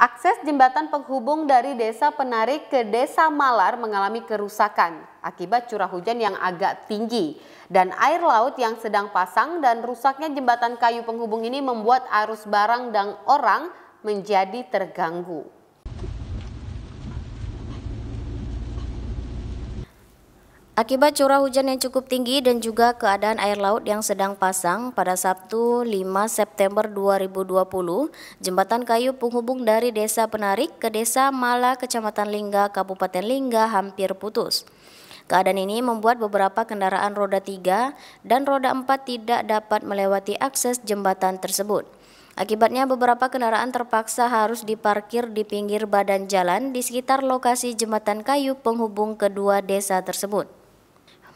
Akses jembatan penghubung dari Desa Penarik ke Desa Malar mengalami kerusakan akibat curah hujan yang agak tinggi dan air laut yang sedang pasang dan rusaknya jembatan kayu penghubung ini membuat arus barang dan orang menjadi terganggu. Akibat curah hujan yang cukup tinggi dan juga keadaan air laut yang sedang pasang pada Sabtu 5 September 2020, jembatan kayu penghubung dari Desa Penarik ke Desa Mala, Kecamatan Lingga, Kabupaten Lingga hampir putus. Keadaan ini membuat beberapa kendaraan roda 3 dan roda 4 tidak dapat melewati akses jembatan tersebut. Akibatnya beberapa kendaraan terpaksa harus diparkir di pinggir badan jalan di sekitar lokasi jembatan kayu penghubung kedua desa tersebut.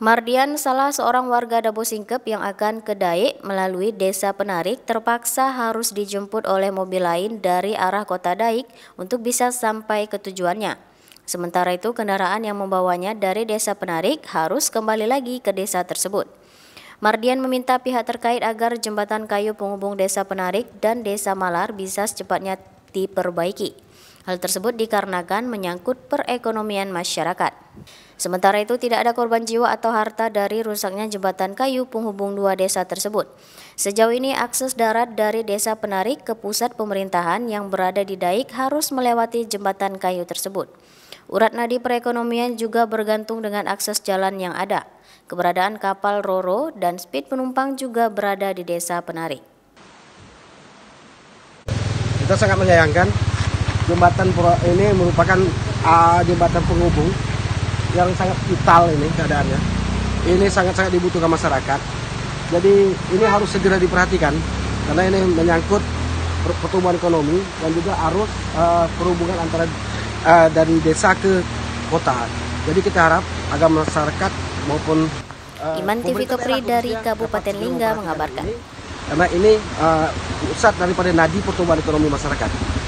Mardian, salah seorang warga Dabo Singkep yang akan ke Daik melalui desa Penarik, terpaksa harus dijemput oleh mobil lain dari arah kota Daik untuk bisa sampai ke tujuannya. Sementara itu, kendaraan yang membawanya dari desa Penarik harus kembali lagi ke desa tersebut. Mardian meminta pihak terkait agar jembatan kayu penghubung desa Penarik dan desa Malar bisa secepatnya diperbaiki. Hal tersebut dikarenakan menyangkut perekonomian masyarakat. Sementara itu tidak ada korban jiwa atau harta dari rusaknya jembatan kayu penghubung dua desa tersebut. Sejauh ini akses darat dari desa Penarik ke pusat pemerintahan yang berada di Daik harus melewati jembatan kayu tersebut. Urat nadi perekonomian juga bergantung dengan akses jalan yang ada. Keberadaan kapal Roro dan speed penumpang juga berada di desa Penarik. Kita sangat menyayangkan jembatan ini merupakan uh, jembatan penghubung yang sangat vital ini keadaannya. Ini sangat-sangat dibutuhkan masyarakat. Jadi ini harus segera diperhatikan karena ini menyangkut pertumbuhan ekonomi dan juga arus uh, perhubungan antara uh, dari desa ke kota. Jadi kita harap agar masyarakat maupun uh, Iman TV Kopri dari Kabupaten Lingga mengabarkan. karena ini uh, pusat daripada nadi pertumbuhan ekonomi masyarakat.